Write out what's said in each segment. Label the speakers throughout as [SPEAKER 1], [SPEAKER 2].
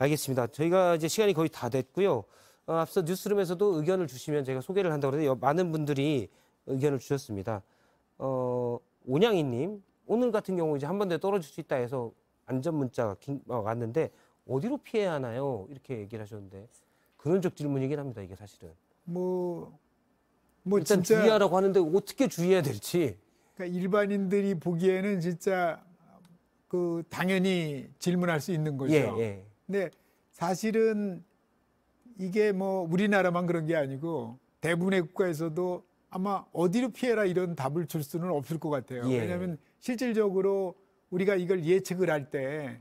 [SPEAKER 1] 알겠습니다. 저희가 이제 시간이 거의 다 됐고요. 어, 앞서 뉴스룸에서도 의견을 주시면 제가 소개를 한다고 해서 많은 분들이 의견을 주셨습니다. 어, 온양이님 오늘 같은 경우 이제 한 번 더 떨어질 수 있다 해서 안전 문자가 어, 왔는데 어디로 피해야 하나요? 이렇게 얘기를 하셨는데 근원적 질문이긴 합니다. 이게 사실은
[SPEAKER 2] 뭐, 뭐 일단 진짜... 주의하라고
[SPEAKER 1] 하는데 어떻게 주의해야 될지
[SPEAKER 2] 그러니까 일반인들이 보기에는 진짜 그 당연히 질문할 수 있는 거죠. 예, 예. 근데 사실은 이게 뭐 우리나라만 그런 게 아니고 대부분의 국가에서도 아마 어디로 피해라 이런 답을 줄 수는 없을 것 같아요. 예. 왜냐하면 실질적으로 우리가 이걸 예측을 할 때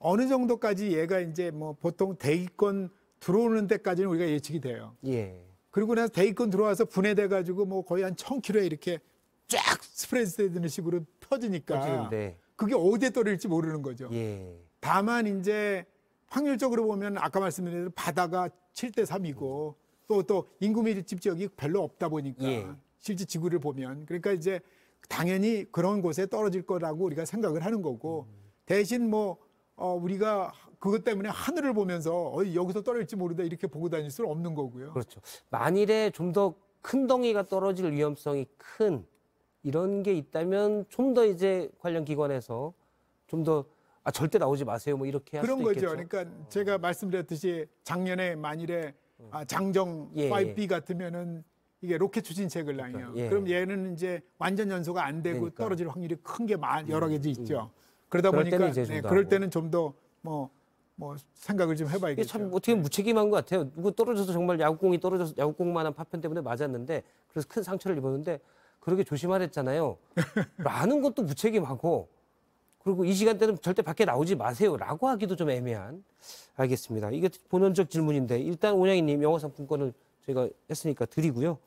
[SPEAKER 2] 어느 정도까지 얘가 이제 뭐 보통 대기권 들어오는 데까지는 우리가 예측이 돼요. 예. 그리고 나서 대기권 들어와서 분해돼 가지고 뭐 거의 한1 0 0 0킬로에 이렇게 쫙 스프레드 되는 식으로 퍼지니까 퍼지는데. 그게 어디에 떨어질지 모르는 거죠. 예. 다만 이제 확률적으로 보면 아까 말씀드린 대로 바다가 7대 3이고 또 또 인구 밀집 지역이 별로 없다 보니까 예. 실제 지구를 보면 그러니까 이제 당연히 그런 곳에 떨어질 거라고 우리가 생각을 하는 거고 대신 뭐 어, 우리가 그것 때문에 하늘을 보면서 어, 여기서 떨어질지 모르다 이렇게 보고 다닐 수는 없는 거고요. 그렇죠. 만일에 좀
[SPEAKER 1] 더 큰 덩이가 떨어질 위험성이 큰 이런 게 있다면 좀 더 이제 관련 기관에서 좀더 아 절대 나오지 마세요 뭐 이렇게 할 그런 수도 거죠. 있겠죠.
[SPEAKER 2] 그러니까 어. 제가 말씀드렸듯이 작년에 만일에 음. 아, 장정 예, 5B 예. 같으면은 이게 로켓 추진책을 나요. 그러니까, 예. 그럼 얘는 이제 완전 연소가 안 되고 그러니까. 떨어질 확률이 큰게 음, 여러 개지 음. 있죠. 그러다 보니까 네, 그럴 때는 좀 더 뭐 뭐
[SPEAKER 1] 생각을 좀 해봐야겠죠. 참 어떻게 네. 무책임한 것 같아요. 누구 떨어져서 정말 야구공이 떨어져서 야구공만한 파편 때문에 맞았는데 그래서 큰 상처를 입었는데 그렇게 조심하랬잖아요. 라는 것도 무책임하고 그리고 이 시간대는 절대 밖에 나오지 마세요라고 하기도 좀 애매한 알겠습니다. 이게 본원적 질문인데 일단 오양님 영어 상품권을 저희가 했으니까 드리고요.